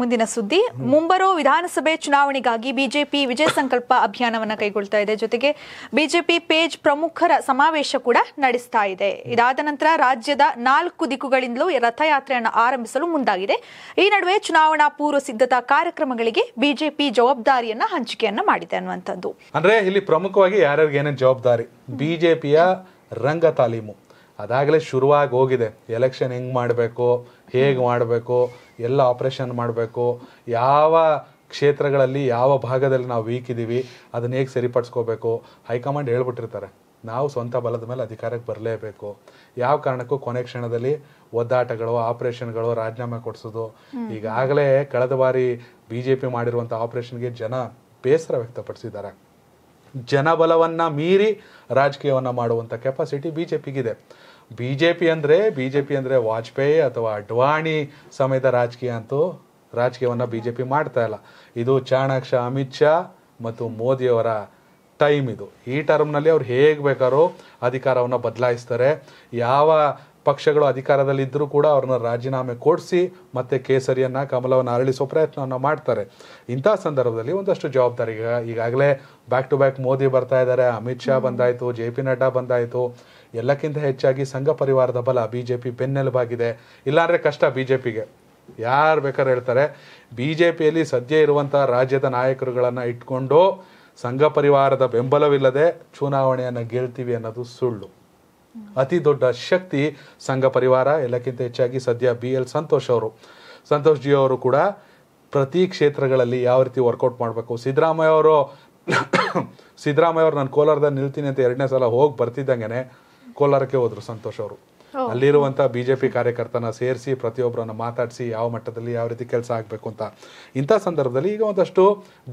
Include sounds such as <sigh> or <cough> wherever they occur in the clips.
ಮುಂದಿನ ಸುದ್ದಿ ಮುಂಬರೋ ವಿಧಾನಸಭೆ ಚುನಾವಣೆಗಾಗಿ ಬಿಜೆಪಿ ವಿಜಯ ಸಂಕಲ್ಪ ಅಭಿಯಾನವನ್ನು ಕೈಗೊಳ್ತಾ ಇದೆ ಜೊತೆಗೆ ಬಿಜೆಪಿ ಪೇಜ್ ಪ್ರಮುಖರ ಸಮಾವೇಶ ಕೂಡ ನಡೆಸ್ತಾ ಇದೆ ಇದಾದ ನಂತರ ರಾಜ್ಯದ ನಾಲ್ಕು ದಿಕ್ಕುಗಳಿಂದಲೂ ರಥಯಾತ್ರೆಯನ್ನು ಆರಂಭಿಸಲು ಮುಂದಾಗಿದೆ ಈ ನಡುವೆ ಚುನಾವಣಾ ಪೂರ್ವ ಸಿದ್ಧತಾ ಕಾರ್ಯಕ್ರಮಗಳಿಗೆ ಬಿಜೆಪಿ ಜವಾಬ್ದಾರಿಯನ್ನ ಹಂಚಿಕೆಯನ್ನ ಮಾಡಿದೆ ಅನ್ನುವಂಥದ್ದು ಅಂದ್ರೆ ಇಲ್ಲಿ ಪ್ರಮುಖವಾಗಿ ಯಾರ್ಯಾರಿಗೆ ಏನೇನು ಜವಾಬ್ದಾರಿ ಬಿಜೆಪಿಯ ರಂಗ ತಾಲೀಮು ಅದಾಗಲೇ ಶುರುವಾಗಿ ಹೋಗಿದೆ ಎಲೆಕ್ಷನ್ ಹೆಂಗೆ ಮಾಡಬೇಕು ಹೇಗೆ ಮಾಡಬೇಕು ಎಲ್ಲ ಆಪ್ರೇಷನ್ ಮಾಡಬೇಕು ಯಾವ ಕ್ಷೇತ್ರಗಳಲ್ಲಿ ಯಾವ ಭಾಗದಲ್ಲಿ ನಾವು ವೀಕ್ ಇದ್ದೀವಿ ಅದನ್ನ ಹೇಗೆ ಸರಿಪಡಿಸ್ಕೋಬೇಕು ಹೈಕಮಾಂಡ್ ಹೇಳ್ಬಿಟ್ಟಿರ್ತಾರೆ ನಾವು ಸ್ವಂತ ಬಲದ ಮೇಲೆ ಅಧಿಕಾರಕ್ಕೆ ಬರಲೇಬೇಕು ಯಾವ ಕಾರಣಕ್ಕೂ ಕೊನೆ ಕ್ಷಣದಲ್ಲಿ ಒದ್ದಾಟಗಳು ಆಪ್ರೇಷನ್ಗಳು ರಾಜೀನಾಮೆ ಕೊಡಿಸೋದು ಈಗಾಗಲೇ ಕಳೆದ ಬಾರಿ ಬಿ ಜೆ ಪಿ ಮಾಡಿರುವಂಥ ಆಪ್ರೇಷನ್ಗೆ ಜನ ಬೇಸರ ವ್ಯಕ್ತಪಡಿಸಿದ್ದಾರೆ ಜನಬಲವನ್ನು ಮೀರಿ ರಾಜಕೀಯವನ್ನು ಮಾಡುವಂಥ ಕೆಪಾಸಿಟಿ ಬಿ ಜೆ ಪಿಗಿದೆ ಬಿ ಜೆ ಪಿ ಅಂದರೆ ಬಿ ಜೆ ಪಿ ಅಂದರೆ ವಾಜಪೇಯಿ ಅಥವಾ ಅಡ್ವಾಣಿ ಸಮಯದ ರಾಜಕೀಯ ಅಂತೂ ರಾಜಕೀಯವನ್ನು ಬಿ ಜೆ ಪಿ ಮಾಡ್ತಾ ಇಲ್ಲ ಇದು ಚಾಣಾಕ್ಷ ಅಮಿತ್ ಶಾ ಮತ್ತು ಮೋದಿಯವರ ಟೈಮ್ ಇದು ಈ ಟರ್ಮ್ನಲ್ಲಿ ಅವ್ರು ಹೇಗೆ ಬೇಕಾದ್ರೂ ಅಧಿಕಾರವನ್ನು ಬದಲಾಯಿಸ್ತಾರೆ ಯಾವ ಪಕ್ಷಗಳು ಅಧಿಕಾರದಲ್ಲಿದ್ದರೂ ಕೂಡ ಅವ್ರನ್ನ ರಾಜೀನಾಮೆ ಕೊಡಿಸಿ ಮತ್ತೆ ಕೇಸರಿಯನ್ನು ಕಮಲವನ್ನು ಅರಳಿಸೋ ಪ್ರಯತ್ನವನ್ನು ಮಾಡ್ತಾರೆ ಇಂಥ ಸಂದರ್ಭದಲ್ಲಿ ಒಂದಷ್ಟು ಜವಾಬ್ದಾರಿ ಈಗಾಗಲೇ ಬ್ಯಾಕ್ ಟು ಬ್ಯಾಕ್ ಮೋದಿ ಬರ್ತಾ ಇದ್ದಾರೆ ಅಮಿತ್ ಶಾ ಬಂದಾಯಿತು ಜೆ ಪಿ ನಡ್ಡಾ ಬಂದಾಯಿತು ಎಲ್ಲಕ್ಕಿಂತ ಹೆಚ್ಚಾಗಿ ಸಂಘ ಪರಿವಾರದ ಬಲ ಬಿ ಜೆ ಪಿ ಬೆನ್ನೆಲುಬಾಗಿದೆ ಇಲ್ಲಾಂದರೆ ಕಷ್ಟ ಬಿ ಜೆ ಪಿಗೆ ಯಾರು ಬೇಕಾದ್ರೆ ಹೇಳ್ತಾರೆ ಬಿ ಜೆ ಪಿಯಲ್ಲಿ ಸದ್ಯ ಇರುವಂಥ ರಾಜ್ಯದ ನಾಯಕರುಗಳನ್ನು ಇಟ್ಕೊಂಡು ಸಂಘ ಪರಿವಾರದ ಬೆಂಬಲವಿಲ್ಲದೆ ಚುನಾವಣೆಯನ್ನು ಗೆಲ್ತೀವಿ ಅನ್ನೋದು ಸುಳ್ಳು ಅತಿ ದೊಡ್ಡ ಶಕ್ತಿ ಸಂಘ ಪರಿವಾರ ಎಲ್ಲಕ್ಕಿಂತ ಹೆಚ್ಚಾಗಿ ಸದ್ಯ ಬಿ ಎಲ್ ಸಂತೋಷ್ ಅವರು ಸಂತೋಷ್ ಜಿ ಅವರು ಕೂಡ ಪ್ರತಿ ಕ್ಷೇತ್ರಗಳಲ್ಲಿ ಯಾವ ರೀತಿ ವರ್ಕೌಟ್ ಮಾಡಬೇಕು ಸಿದ್ದರಾಮಯ್ಯ ಅವರು <coughs> ಸಿದ್ದರಾಮಯ್ಯ ಅವರು ನಾನು ಕೋಲಾರದಲ್ಲಿ ನಿಲ್ತೀನಿ ಅಂತ ಎರಡನೇ ಸಲ ಹೋಗಿ ಬರ್ತಿದ್ದಂಗೆ ಕೋಲಾರಕ್ಕೆ ಹೋದರು ಸಂತೋಷ್ ಅವರು ಅಲ್ಲಿರುವಂಥ ಬಿ ಜೆ ಪಿ ಕಾರ್ಯಕರ್ತನ ಸೇರಿಸಿ ಪ್ರತಿಯೊಬ್ಬರನ್ನು ಮಾತಾಡಿಸಿ ಯಾವ ಮಟ್ಟದಲ್ಲಿ ಯಾವ ರೀತಿ ಕೆಲಸ ಆಗಬೇಕು ಅಂತ ಇಂಥ ಸಂದರ್ಭದಲ್ಲಿ ಈಗ ಒಂದಷ್ಟು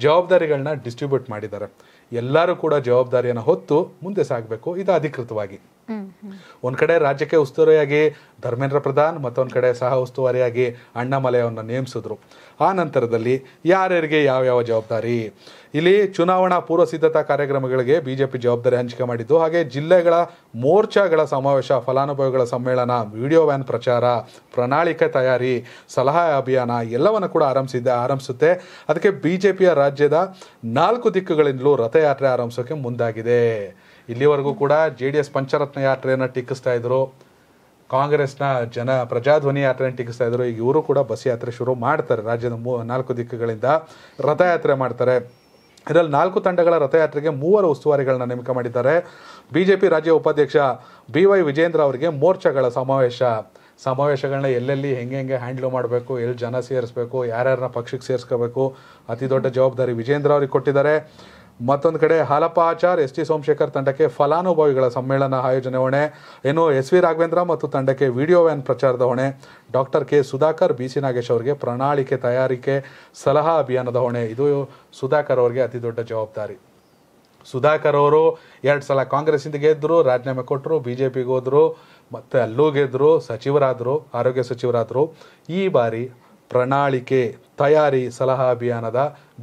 ಜವಾಬ್ದಾರಿಗಳನ್ನ ಡಿಸ್ಟ್ರಿಬ್ಯೂಟ್ ಮಾಡಿದ್ದಾರೆ ಎಲ್ಲರೂ ಕೂಡ ಜವಾಬ್ದಾರಿಯನ್ನು ಹೊತ್ತು ಮುಂದೆ ಸಾಗಬೇಕು ಇದು ಅಧಿಕೃತವಾಗಿ ಒಂದ್ ಕಡೆ ರಾಜ್ಯಕ್ಕೆ ಉಸ್ತುವಾರಿಯಾಗಿ ಧರ್ಮೇಂದ್ರ ಪ್ರಧಾನ್ ಮತ್ತೊಂದ್ ಕಡೆ ಸಹ ಉಸ್ತುವಾರಿಯಾಗಿ ಅಣ್ಣಾಮಲೆಯವನ್ನ ನೇಮಿಸಿದ್ರು ಆ ನಂತರದಲ್ಲಿ ಯಾರ್ಯಾರಿಗೆ ಯಾವ ಜವಾಬ್ದಾರಿ ಇಲ್ಲಿ ಚುನಾವಣಾ ಪೂರ್ವ ಸಿದ್ಧತಾ ಕಾರ್ಯಕ್ರಮಗಳಿಗೆ ಬಿಜೆಪಿ ಜವಾಬ್ದಾರಿ ಹಂಚಿಕೆ ಮಾಡಿದ್ದು ಹಾಗೆ ಜಿಲ್ಲೆಗಳ ಮೋರ್ಚಾಗಳ ಸಮಾವೇಶ ಫಲಾನುಭವಿಗಳ ಸಮ್ಮೇಳನ ವಿಡಿಯೋ ವ್ಯಾನ್ ಪ್ರಚಾರ ಪ್ರಣಾಳಿಕೆ ತಯಾರಿ ಸಲಹಾ ಅಭಿಯಾನ ಎಲ್ಲವನ್ನು ಕೂಡ ಆರಂಭಿಸಿದ್ದೆ ಆರಂಭಿಸುತ್ತೆ ಅದಕ್ಕೆ ಬಿಜೆಪಿಯ ರಾಜ್ಯದ ನಾಲ್ಕು ದಿಕ್ಕುಗಳಿಂದಲೂ ರಥಯಾತ್ರೆ ಆರಂಭಿಸೋಕೆ ಮುಂದಾಗಿದೆ ಇಲ್ಲಿವರೆಗೂ ಕೂಡ ಜೆ ಡಿ ಎಸ್ ಪಂಚರತ್ನ ಯಾತ್ರೆಯನ್ನು ಟೀಕಿಸ್ತಾ ಇದ್ರು ಕಾಂಗ್ರೆಸ್ನ ಜನ ಪ್ರಜಾಧ್ವನಿ ಯಾತ್ರೆಯನ್ನು ಟೀಕಿಸ್ತಾ ಇದ್ರು ಈಗ ಇವರು ಕೂಡ ಬಸ್ ಯಾತ್ರೆ ಶುರು ಮಾಡ್ತಾರೆ ರಾಜ್ಯದ ಮೂ ನಾಲ್ಕು ದಿಕ್ಕುಗಳಿಂದ ರಥಯಾತ್ರೆ ಮಾಡ್ತಾರೆ ಇದರಲ್ಲಿ ನಾಲ್ಕು ತಂಡಗಳ ರಥಯಾತ್ರೆಗೆ ಮೂವರು ಉಸ್ತುವಾರಿಗಳನ್ನ ನೇಮಕ ಮಾಡಿದ್ದಾರೆ ಬಿಜೆಪಿ ರಾಜ್ಯ ಉಪಾಧ್ಯಕ್ಷ ಬಿ ವೈ ವಿಜೇಂದ್ರ ಅವರಿಗೆ ಮೋರ್ಚಾಗಳ ಸಮಾವೇಶ ಸಮಾವೇಶಗಳನ್ನ ಎಲ್ಲೆಲ್ಲಿ ಹೆಂಗೆ ಹೆಂಗೆ ಹ್ಯಾಂಡ್ಲ್ ಮಾಡಬೇಕು ಎಲ್ಲಿ ಜನ ಸೇರಿಸ್ಬೇಕು ಯಾರ್ಯಾರನ್ನ ಪಕ್ಷಕ್ಕೆ ಸೇರಿಸ್ಕೋಬೇಕು ಅತಿ ದೊಡ್ಡ ಜವಾಬ್ದಾರಿ ವಿಜೇಂದ್ರ ಅವ್ರಿಗೆ ಕೊಟ್ಟಿದ್ದಾರೆ ಮತ್ತೊಂದು ಕಡೆ ಹಾಲಪ್ಪ ಆಚಾರ್ ಎಸ್ ಟಿ ಸೋಮಶೇಖರ್ ತಂಡಕ್ಕೆ ಫಲಾನುಭವಿಗಳ ಸಮ್ಮೇಳನ ಆಯೋಜನೆ ಹೊಣೆ ಇನ್ನು ಎಸ್ ವಿ ರಾಘವೇಂದ್ರ ಮತ್ತು ತಂಡಕ್ಕೆ ವಿಡಿಯೋ ವ್ಯಾನ್ ಪ್ರಚಾರದ ಹೊಣೆ doctor K Sudhakar B C Nagesh ಅವರಿಗೆ ಪ್ರಣಾಳಿಕೆ ತಯಾರಿಕೆ ಸಲಹಾ ಅಭಿಯಾನದ ಹೊಣೆ ಇದು ಸುಧಾಕರ್ ಅವರಿಗೆ ಅತಿ ದೊಡ್ಡ ಜವಾಬ್ದಾರಿ ಸುಧಾಕರ್ ಅವರು ಎರಡು ಸಲ ಕಾಂಗ್ರೆಸ್ಸಿಂದ ಗೆದ್ದರು ರಾಜೀನಾಮೆ ಕೊಟ್ಟರು ಬಿ ಜೆ ಪಿಗೆ ಹೋದರು ಮತ್ತು ಅಲ್ಲೂ ಗೆದ್ದರು ಸಚಿವರಾದರು ಆರೋಗ್ಯ ಸಚಿವರಾದರು ಈ ಬಾರಿ ಪ್ರಣಾಳಿಕೆ ತಯಾರಿ ಸಲಹಾ ಅಭಿಯಾನದ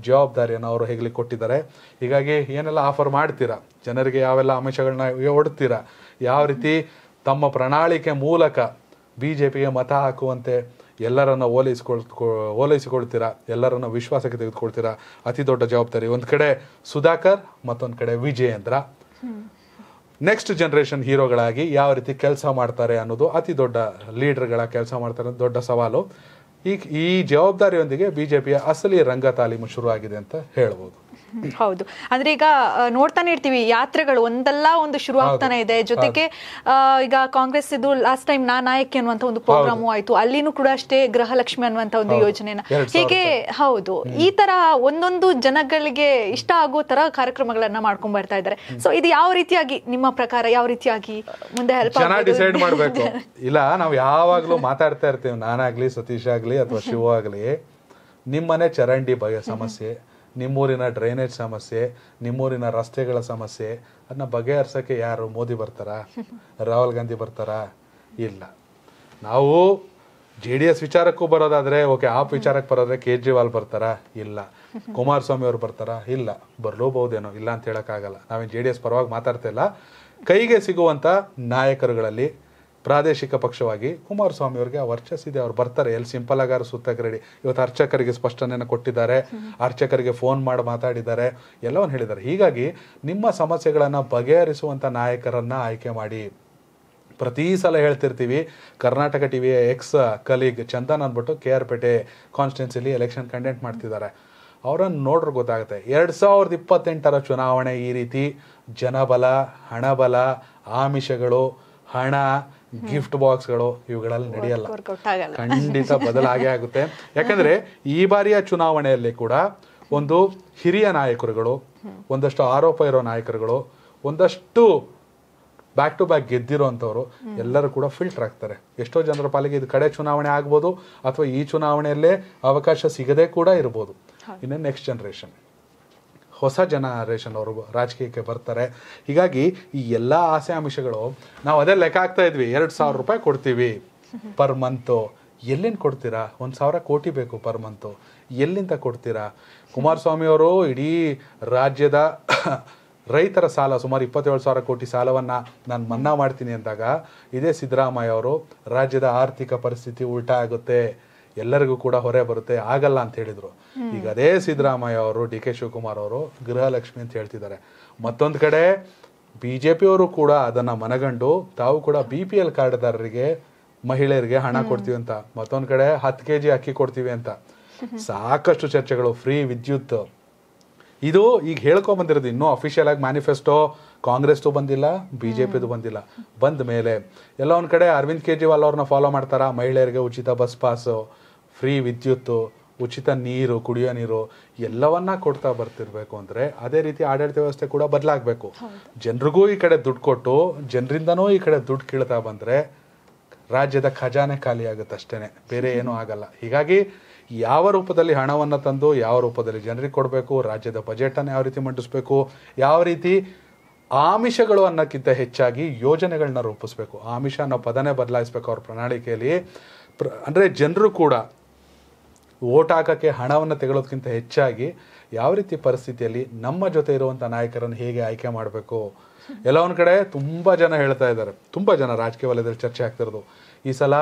ಜವಾಬ್ದಾರಿಯನ್ನು ಅವರು ಹೇಗಲಿ ಕೊಟ್ಟಿದ್ದಾರೆ ಹೀಗಾಗಿ ಏನೆಲ್ಲ ಆಫರ್ ಮಾಡ್ತೀರಾ ಜನರಿಗೆ ಯಾವೆಲ್ಲ ಅಂಶಗಳನ್ನ ಒಡ್ತೀರಾ ಯಾವ ರೀತಿ ತಮ್ಮ ಪ್ರಣಾಳಿಕೆ ಮೂಲಕ ಬಿ ಜೆ ಪಿಗೆ ಮತ ಹಾಕುವಂತೆ ಎಲ್ಲರನ್ನು ಓಲೈಸಿಕೊಳ್ ಓಲೈಸಿಕೊಳ್ತೀರಾ ಎಲ್ಲರನ್ನು ವಿಶ್ವಾಸಕ್ಕೆ ತೆಗೆದುಕೊಳ್ತೀರಾ ಅತಿ ದೊಡ್ಡ ಜವಾಬ್ದಾರಿ ಒಂದು ಕಡೆ ಸುಧಾಕರ್ ಮತ್ತೊಂದು ಕಡೆ ವಿಜಯೇಂದ್ರ ನೆಕ್ಸ್ಟ್ ಜನ್ರೇಷನ್ ಹೀರೋಗಳಾಗಿ ಯಾವ ರೀತಿ ಕೆಲಸ ಮಾಡ್ತಾರೆ ಅನ್ನೋದು ಅತಿ ದೊಡ್ಡ ಲೀಡರ್ಗಳ ಕೆಲಸ ಮಾಡ್ತಾರೆ ದೊಡ್ಡ ಸವಾಲು ಈ ಈ ಜವಾಬ್ದಾರಿಯೊಂದಿಗೆ ಬಿ ಜೆ ಅಸಲಿ ರಂಗ ತಾಲೀಮು ಶುರುವಾಗಿದೆ ಅಂತ ಹೇಳ್ಬೋದು ಹೌದು ಅಂದ್ರೆ ಈಗ ನೋಡ್ತಾನೆ ಇರ್ತೀವಿ ಯಾತ್ರೆಗಳು ಒಂದಲ್ಲ ಒಂದು ಶುರು ಆಗ್ತಾನೆ ಇದೆ ಜೊತೆಗೆ ಈಗ ಕಾಂಗ್ರೆಸ್ ಇದು ಲಾಸ್ಟ್ ಟೈಮ್ ನಾ ನಾಯಕಿ ಅನ್ನುವಂತ ಒಂದು ಪ್ರೋಗ್ರಾಮು ಆಯ್ತು ಅಲ್ಲಿನೂ ಕೂಡ ಅಷ್ಟೇ ಗೃಹಲಕ್ಷ್ಮಿ ಅನ್ನುವಂತ ಒಂದು ಯೋಜನೆನ ಹೀಗೆ ಹೌದು ಈ ತರ ಒಂದೊಂದು ಜನಗಳಿಗೆ ಇಷ್ಟ ಆಗೋ ತರ ಕಾರ್ಯಕ್ರಮಗಳನ್ನ ಮಾಡ್ಕೊಂಡ್ ಬರ್ತಾ ಇದ್ದಾರೆ ಸೊ ಇದು ಯಾವ ರೀತಿಯಾಗಿ ನಿಮ್ಮ ಪ್ರಕಾರ ಯಾವ ರೀತಿಯಾಗಿ ಮುಂದೆ ಹೆಲ್ಪ್ ಡಿಸೈಡ್ ಮಾಡಬೇಕು ಇಲ್ಲ ನಾವು ಯಾವಾಗ್ಲೂ ಮಾತಾಡ್ತಾ ಇರ್ತೀವಿ ನಾನಾಗ್ಲಿ ಸತೀಶ್ ಆಗ್ಲಿ ಅಥವಾ ಶಿವ ಆಗ್ಲಿ ನಿಮ್ಮನೆ ಚರಂಡಿ ಬಗ್ಗೆ ಸಮಸ್ಯೆ ನಿಮ್ಮೂರಿನ ಡ್ರೈನೇಜ್ ಸಮಸ್ಯೆ ನಿಮ್ಮೂರಿನ ರಸ್ತೆಗಳ ಸಮಸ್ಯೆ ಅದನ್ನ ಬಗೆಹರಿಸೋಕ್ಕೆ ಯಾರು ಮೋದಿ ಬರ್ತಾರಾ ರಾಹುಲ್ ಗಾಂಧಿ ಬರ್ತಾರಾ ಇಲ್ಲ ನಾವು ಜೆ ಡಿ ಎಸ್ ವಿಚಾರಕ್ಕೂ ಬರೋದಾದರೆ ಓಕೆ ಆಪ್ ವಿಚಾರಕ್ಕೆ ಬರೋದ್ರೆ ಕೇಜ್ರಿವಾಲ್ ಬರ್ತಾರಾ ಇಲ್ಲ ಕುಮಾರಸ್ವಾಮಿ ಅವರು ಬರ್ತಾರಾ ಇಲ್ಲ ಬರಲೂಬಹುದೇನೋ ಇಲ್ಲ ಅಂತ ಹೇಳೋಕ್ಕಾಗಲ್ಲ ನಾವೇನು ಜೆ ಡಿ ಎಸ್ ಪರವಾಗಿ ಮಾತಾಡ್ತಿಲ್ಲ ಇಲ್ಲ ಕೈಗೆ ಸಿಗುವಂಥ ನಾಯಕರುಗಳಲ್ಲಿ ಪ್ರಾದೇಶಿಕ ಪಕ್ಷವಾಗಿ ಕುಮಾರಸ್ವಾಮಿ ಅವರಿಗೆ ಆ ವರ್ಚಸ್ಸಿದೆ ಅವ್ರು ಬರ್ತಾರೆ ಎಲ್ಲಿ ಸಿಂಪಲ್ ಆಗಾರು ಸುತ್ತಕ ರೆಡಿ ಇವತ್ತು ಅರ್ಚಕರಿಗೆ ಸ್ಪಷ್ಟನೆಯನ್ನು ಕೊಟ್ಟಿದ್ದಾರೆ ಅರ್ಚಕರಿಗೆ ಫೋನ್ ಮಾಡಿ ಮಾತಾಡಿದ್ದಾರೆ ಎಲ್ಲವನ್ನು ಹೇಳಿದ್ದಾರೆ ಹೀಗಾಗಿ ನಿಮ್ಮ ಸಮಸ್ಯೆಗಳನ್ನು ಬಗೆಹರಿಸುವಂಥ ನಾಯಕರನ್ನು ಆಯ್ಕೆ ಮಾಡಿ ಪ್ರತಿ ಸಲ ಹೇಳ್ತಿರ್ತೀವಿ ಕರ್ನಾಟಕ ಟಿ ವಿಯ ಎಕ್ಸ್ ಕಲೀಗ್ ಚಂದನ್ ಅಂದ್ಬಿಟ್ಟು ಕೆ ಆರ್ ಪೇಟೆ ಕಾನ್ಸ್ಟಿಟ್ಯೂನ್ಸಿಲಿ ಎಲೆಕ್ಷನ್ ಕಂಡೆಂಟ್ ಮಾಡ್ತಿದ್ದಾರೆ ಅವರನ್ನು ನೋಡ್ರಿ ಗೊತ್ತಾಗುತ್ತೆ ಎರಡು ಸಾವಿರದ ಇಪ್ಪತ್ತೆಂಟರ ಚುನಾವಣೆ ಈ ರೀತಿ ಜನಬಲ ಹಣಬಲ ಆಮಿಷಗಳು ಹಣ ಗಿಫ್ಟ್ ಬಾಕ್ಸ್ಗಳು ಇವುಗಳಲ್ಲಿ ನಡೆಯಲ್ಲ ಖಂಡಿತ ಬದಲಾಗೆ ಆಗುತ್ತೆ ಯಾಕಂದ್ರೆ ಈ ಬಾರಿಯ ಚುನಾವಣೆಯಲ್ಲಿ ಕೂಡ ಒಂದು ಹಿರಿಯ ನಾಯಕರುಗಳು ಒಂದಷ್ಟು ಆರೋಪ ಇರೋ ನಾಯಕರುಗಳು ಒಂದಷ್ಟು ಬ್ಯಾಕ್ ಟು ಬ್ಯಾಕ್ ಗೆದ್ದಿರೋಂಥವ್ರು ಎಲ್ಲರೂ ಕೂಡ ಫಿಲ್ಟರ್ ಆಗ್ತಾರೆ ಎಷ್ಟೋ ಜನರ ಪಾಲಿಗೆ ಇದು ಕಡೆ ಚುನಾವಣೆ ಆಗ್ಬೋದು ಅಥವಾ ಈ ಚುನಾವಣೆಯಲ್ಲೇ ಅವಕಾಶ ಸಿಗದೆ ಕೂಡ ಇರ್ಬೋದು ಇನ್ನು ನೆಕ್ಸ್ಟ್ ಜನರೇಷನ್ ಹೊಸ ಜನರೇಷನ್ ಅವರು ರಾಜಕೀಯಕ್ಕೆ ಬರ್ತಾರೆ ಹೀಗಾಗಿ ಈ ಎಲ್ಲ ಆಸೆ ಅಂಶಗಳು ನಾವು ಅದೇ ಲೆಕ್ಕ ಹಾಕ್ತಾ ಇದ್ವಿ ಎರಡು ಸಾವಿರ ರೂಪಾಯಿ ಕೊಡ್ತೀವಿ ಪರ್ ಮಂತು ಎಲ್ಲಿಂದ ಕೊಡ್ತೀರಾ ಒಂದು ಸಾವಿರ ಕೋಟಿ ಬೇಕು ಪರ್ ಮಂತು ಎಲ್ಲಿಂದ ಕೊಡ್ತೀರಾ ಕುಮಾರಸ್ವಾಮಿ ಅವರು ಇಡೀ ರಾಜ್ಯದ ರೈತರ ಸಾಲ ಸುಮಾರು ಇಪ್ಪತ್ತೇಳು ಸಾವಿರ ಕೋಟಿ ಸಾಲವನ್ನು ನಾನು ಮನ್ನಾ ಮಾಡ್ತೀನಿ ಅಂದಾಗ ಇದೇ ಸಿದ್ದರಾಮಯ್ಯ ಅವರು ರಾಜ್ಯದ ಆರ್ಥಿಕ ಪರಿಸ್ಥಿತಿ ಉಲ್ಟಾ ಆಗುತ್ತೆ ಎಲ್ಲರಿಗೂ ಕೂಡ ಹೊರೆ ಬರುತ್ತೆ ಆಗಲ್ಲ ಅಂತ ಹೇಳಿದ್ರು ಈಗ ಅದೇ ಸಿದ್ದರಾಮಯ್ಯ ಅವರು ಡಿ ಕೆ ಶಿವಕುಮಾರ್ ಅವರು ಗೃಹಲಕ್ಷ್ಮಿ ಅಂತ ಹೇಳ್ತಿದ್ದಾರೆ ಮತ್ತೊಂದು ಕಡೆ ಬಿ ಜೆ ಅವರು ಕೂಡ ಅದನ್ನ ಮನಗಂಡು ತಾವು ಕೂಡ ಬಿ ಪಿ ಎಲ್ ಕಾರ್ಡ್ದಾರರಿಗೆ ಮಹಿಳೆಯರಿಗೆ ಹಣ ಕೊಡ್ತೀವಿ ಅಂತ ಮತ್ತೊಂದು ಕಡೆ ಹತ್ತು ಕೆ ಜಿ ಅಕ್ಕಿ ಕೊಡ್ತೀವಿ ಅಂತ ಸಾಕಷ್ಟು ಚರ್ಚೆಗಳು ಫ್ರೀ ವಿದ್ಯುತ್ ಇದು ಈಗ ಹೇಳ್ಕೊಂಬಂದಿರೋದು ಇನ್ನೂ ಅಫಿಷಿಯಲ್ ಆಗಿ ಮ್ಯಾನಿಫೆಸ್ಟೋ ಕಾಂಗ್ರೆಸ್ದು ಬಂದಿಲ್ಲ ಬಿ ಜೆ ಪಿದು ಬಂದಿಲ್ಲ ಬಂದ ಮೇಲೆ ಎಲ್ಲ ಒಂದು ಕಡೆ ಅರವಿಂದ್ ಕೇಜ್ರಿವಾಲ್ ಅವ್ರನ್ನ ಫಾಲೋ ಮಾಡ್ತಾರಾ ಮಹಿಳೆಯರಿಗೆ ಉಚಿತ ಬಸ್ ಪಾಸು ಫ್ರೀ ವಿದ್ಯುತ್ತು ಉಚಿತ ನೀರು ಕುಡಿಯೋ ನೀರು ಎಲ್ಲವನ್ನ ಕೊಡ್ತಾ ಬರ್ತಿರ್ಬೇಕು ಅಂದರೆ ಅದೇ ರೀತಿ ಆಡಳಿತ ವ್ಯವಸ್ಥೆ ಕೂಡ ಬದಲಾಗಬೇಕು ಜನರಿಗೂ ಈ ಕಡೆ ದುಡ್ಡು ಕೊಟ್ಟು ಜನರಿಂದನೂ ಈ ಕಡೆ ದುಡ್ಡು ಕೀಳ್ತಾ ಬಂದರೆ ರಾಜ್ಯದ ಖಜಾನೆ ಖಾಲಿ ಆಗುತ್ತೆ ಅಷ್ಟೇ ಬೇರೆ ಏನೂ ಆಗಲ್ಲ ಹೀಗಾಗಿ ಯಾವ ರೂಪದಲ್ಲಿ ಹಣವನ್ನು ತಂದು ಯಾವ ರೂಪದಲ್ಲಿ ಜನರಿಗೆ ಕೊಡಬೇಕು ರಾಜ್ಯದ ಬಜೆಟನ್ನು ಯಾವ ರೀತಿ ಮಂಡಿಸಬೇಕು ಯಾವ ರೀತಿ ಆಮಿಷಗಳು ಅನ್ನೋಕ್ಕಿಂತ ಹೆಚ್ಚಾಗಿ ಯೋಜನೆಗಳನ್ನ ರೂಪಿಸಬೇಕು ಆಮಿಷ ಅನ್ನೋ ಪದನೇ ಬದಲಾಯಿಸ್ಬೇಕು ಅವ್ರ ಪ್ರಣಾಳಿಕೆಯಲ್ಲಿ ಪ್ರ ಅಂದರೆ ಜನರು ಕೂಡ ಓಟ್ ಹಾಕೋಕ್ಕೆ ಹಣವನ್ನು ತೆಗೊಳ್ಳೋದಕ್ಕಿಂತ ಹೆಚ್ಚಾಗಿ ಯಾವ ರೀತಿ ಪರಿಸ್ಥಿತಿಯಲ್ಲಿ ನಮ್ಮ ಜೊತೆ ಇರುವಂಥ ನಾಯಕರನ್ನು ಹೇಗೆ ಆಯ್ಕೆ ಮಾಡಬೇಕು ಎಲ್ಲ ಒಂದು ಕಡೆ ತುಂಬ ಜನ ಹೇಳ್ತಾ ಇದ್ದಾರೆ ತುಂಬ ಜನ ರಾಜಕೀಯ ವಲಯದಲ್ಲಿ ಚರ್ಚೆ ಆಗ್ತಿರೋದು ಈ ಸಲ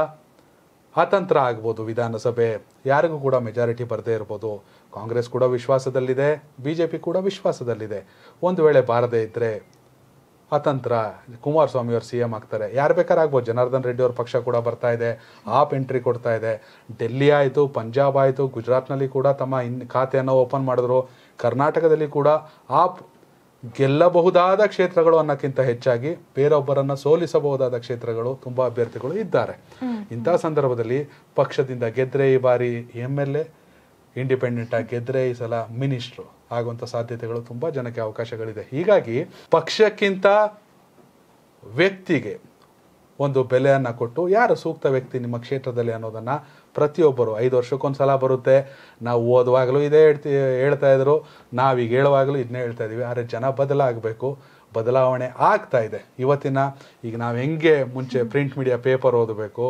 ಅತಂತ್ರ ಆಗ್ಬೋದು ವಿಧಾನಸಭೆ ಯಾರಿಗೂ ಕೂಡ ಮೆಜಾರಿಟಿ ಬರದೇ ಇರ್ಬೋದು ಕಾಂಗ್ರೆಸ್ ಕೂಡ ವಿಶ್ವಾಸದಲ್ಲಿದೆ ಬಿ ಜೆ ಪಿ ಕೂಡ ವಿಶ್ವಾಸದಲ್ಲಿದೆ ಒಂದು ವೇಳೆ ಬಾರದೇ ಇದ್ದರೆ ಅತಂತ್ರ ಕುಮಾರಸ್ವಾಮಿ ಅವರು ಸಿ ಎಂ ಆಗ್ತಾರೆ ಯಾರು ಬೇಕಾದ್ರೆ ಆಗ್ಬೋದು ಜನಾರ್ದನ್ ರೆಡ್ಡಿ ಅವ್ರ ಪಕ್ಷ ಕೂಡ ಬರ್ತಾ ಇದೆ ಆಪ್ ಎಂಟ್ರಿ ಕೊಡ್ತಾ ಇದೆ ಡೆಲ್ಲಿ ಆಯಿತು ಪಂಜಾಬ್ ಆಯಿತು ಗುಜರಾತ್ನಲ್ಲಿ ಕೂಡ ತಮ್ಮ ಇನ್ ಖಾತೆಯನ್ನು ಓಪನ್ ಮಾಡಿದ್ರು ಕರ್ನಾಟಕದಲ್ಲಿ ಕೂಡ ಆಪ್ ಗೆಲ್ಲಬಹುದಾದ ಕ್ಷೇತ್ರಗಳು ಅನ್ನೋಕ್ಕಿಂತ ಹೆಚ್ಚಾಗಿ ಬೇರೊಬ್ಬರನ್ನು ಸೋಲಿಸಬಹುದಾದ ಕ್ಷೇತ್ರಗಳು ತುಂಬ ಅಭ್ಯರ್ಥಿಗಳು ಇದ್ದಾರೆ ಇಂಥ ಸಂದರ್ಭದಲ್ಲಿ ಪಕ್ಷದಿಂದ ಗೆದ್ರೆ ಈ ಬಾರಿ ಎಮ್ ಎಲ್ ಎ ಆಗಿ ಗೆದ್ರೆ ಈ ಸಲ ಮಿನಿಸ್ಟ್ರು ಆಗುವಂಥ ಸಾಧ್ಯತೆಗಳು ತುಂಬ ಜನಕ್ಕೆ ಅವಕಾಶಗಳಿದೆ ಹೀಗಾಗಿ ಪಕ್ಷಕ್ಕಿಂತ ವ್ಯಕ್ತಿಗೆ ಒಂದು ಬೆಲೆಯನ್ನು ಕೊಟ್ಟು ಯಾರು ಸೂಕ್ತ ವ್ಯಕ್ತಿ ನಿಮ್ಮ ಕ್ಷೇತ್ರದಲ್ಲಿ ಅನ್ನೋದನ್ನು ಪ್ರತಿಯೊಬ್ಬರು ಐದು ವರ್ಷಕ್ಕೊಂದು ಸಲ ಬರುತ್ತೆ ನಾವು ಓದುವಾಗಲೂ ಇದೇ ಹೇಳ್ತಿ ಹೇಳ್ತಾ ಇದ್ರು ನಾವೀಗ ಹೇಳುವಾಗಲೂ ಇದನ್ನೇ ಹೇಳ್ತಾ ಇದ್ದೀವಿ ಆದರೆ ಜನ ಬದಲಾಗಬೇಕು ಬದಲಾವಣೆ ಆಗ್ತಾ ಇದೆ ಇವತ್ತಿನ ಈಗ ನಾವು ಹೆಂಗೆ ಮುಂಚೆ ಪ್ರಿಂಟ್ ಮೀಡಿಯಾ ಪೇಪರ್ ಓದಬೇಕು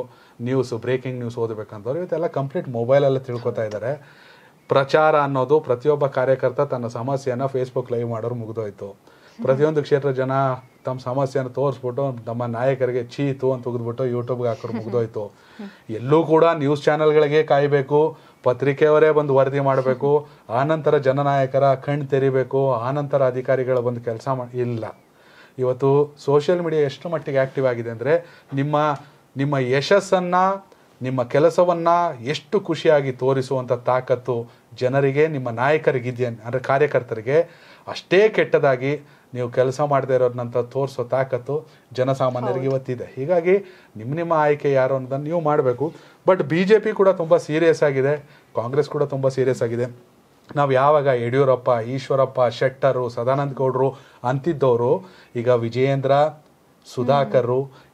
ನ್ಯೂಸು ಬ್ರೇಕಿಂಗ್ ನ್ಯೂಸ್ ಓದಬೇಕಂತವ್ರು ಇವತ್ತೆಲ್ಲ ಕಂಪ್ಲೀಟ್ ಮೊಬೈಲೆಲ್ಲ ತಿಳ್ಕೊತಾ ಇದ್ದಾರೆ ಪ್ರಚಾರ ಅನ್ನೋದು ಪ್ರತಿಯೊಬ್ಬ ಕಾರ್ಯಕರ್ತ ತನ್ನ ಸಮಸ್ಯೆಯನ್ನು ಫೇಸ್ಬುಕ್ ಲೈವ್ ಮಾಡೋರು ಮುಗಿದೋಯ್ತು ಪ್ರತಿಯೊಂದು ಕ್ಷೇತ್ರ ಜನ ತಮ್ಮ ಸಮಸ್ಯೆಯನ್ನು ತೋರಿಸ್ಬಿಟ್ಟು ನಮ್ಮ ನಾಯಕರಿಗೆ ಚೀತು ಅಂತ ತೆಗೆದ್ಬಿಟ್ಟು ಯೂಟ್ಯೂಬ್ಗೆ ಹಾಕೋರು ಮುಗಿದೋಯ್ತು ಎಲ್ಲೂ ಕೂಡ ನ್ಯೂಸ್ ಚಾನೆಲ್ಗಳಿಗೆ ಕಾಯಬೇಕು ಪತ್ರಿಕೆಯವರೇ ಬಂದು ವರದಿ ಮಾಡಬೇಕು ಆನಂತರ ಜನನಾಯಕರ ಕಣ್ಣು ತೆರಿಬೇಕು ಆನಂತರ ಅಧಿಕಾರಿಗಳು ಬಂದು ಕೆಲಸ ಮಾಡಿ ಇಲ್ಲ ಇವತ್ತು ಸೋಷಿಯಲ್ ಮೀಡಿಯಾ ಎಷ್ಟು ಮಟ್ಟಿಗೆ ಆ್ಯಕ್ಟಿವ್ ಆಗಿದೆ ಅಂದರೆ ನಿಮ್ಮ ನಿಮ್ಮ ಯಶಸ್ಸನ್ನು ನಿಮ್ಮ ಕೆಲಸವನ್ನು ಎಷ್ಟು ಖುಷಿಯಾಗಿ ತೋರಿಸುವಂಥ ತಾಕತ್ತು ಜನರಿಗೆ ನಿಮ್ಮ ನಾಯಕರಿಗಿದೆಯ ಅಂದರೆ ಕಾರ್ಯಕರ್ತರಿಗೆ ಅಷ್ಟೇ ಕೆಟ್ಟದಾಗಿ ನೀವು ಕೆಲಸ ಮಾಡದೇ ಇರೋದನ್ನಂಥ ತೋರಿಸೋ ತಾಕತ್ತು ಜನಸಾಮಾನ್ಯರಿಗೆ ಇವತ್ತಿದೆ ಹೀಗಾಗಿ ನಿಮ್ಮ ನಿಮ್ಮ ಆಯ್ಕೆ ಯಾರು ಅನ್ನೋದನ್ನು ನೀವು ಮಾಡಬೇಕು ಬಟ್ ಬಿ ಜೆ ಪಿ ಕೂಡ ತುಂಬ ಸೀರಿಯಸ್ ಆಗಿದೆ ಕಾಂಗ್ರೆಸ್ ಕೂಡ ತುಂಬ ಸೀರಿಯಸ್ ಆಗಿದೆ ನಾವು ಯಾವಾಗ ಯಡಿಯೂರಪ್ಪ ಈಶ್ವರಪ್ಪ ಶೆಟ್ಟರು ಸದಾನಂದ ಗೌಡರು ಅಂತಿದ್ದವರು ಈಗ ವಿಜಯೇಂದ್ರ ಸುಧಾಕರ್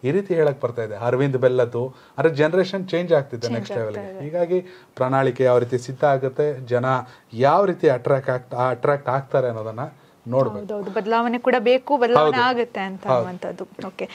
ಈ ರೀತಿ ಹೇಳಕ್ ಬರ್ತಾ ಇದೆ ಅರವಿಂದ್ ಬೆಲ್ಲದ್ದು ಅಂದ್ರೆ ಜನರೇಷನ್ ಚೇಂಜ್ ಆಗ್ತಿದೆ ನೆಕ್ಸ್ಟ್ ಲೆವೆಲ್ಗೆ ಹೀಗಾಗಿ ಪ್ರಣಾಳಿಕೆ ಯಾವ ರೀತಿ ಸಿದ್ಧ ಆಗುತ್ತೆ ಜನ ಯಾವ ರೀತಿ ಅಟ್ರಾಕ್ಟ್ ಆಗ್ತಾ ಅಟ್ರಾಕ್ಟ್ ಆಗ್ತಾರೆ ಅನ್ನೋದನ್ನ ನೋಡ್ಬೋದು ಬದಲಾವಣೆ ಕೂಡ ಬೇಕು ಬದಲಾವಣೆ ಆಗುತ್ತೆ ಅಂತ ಓಕೆ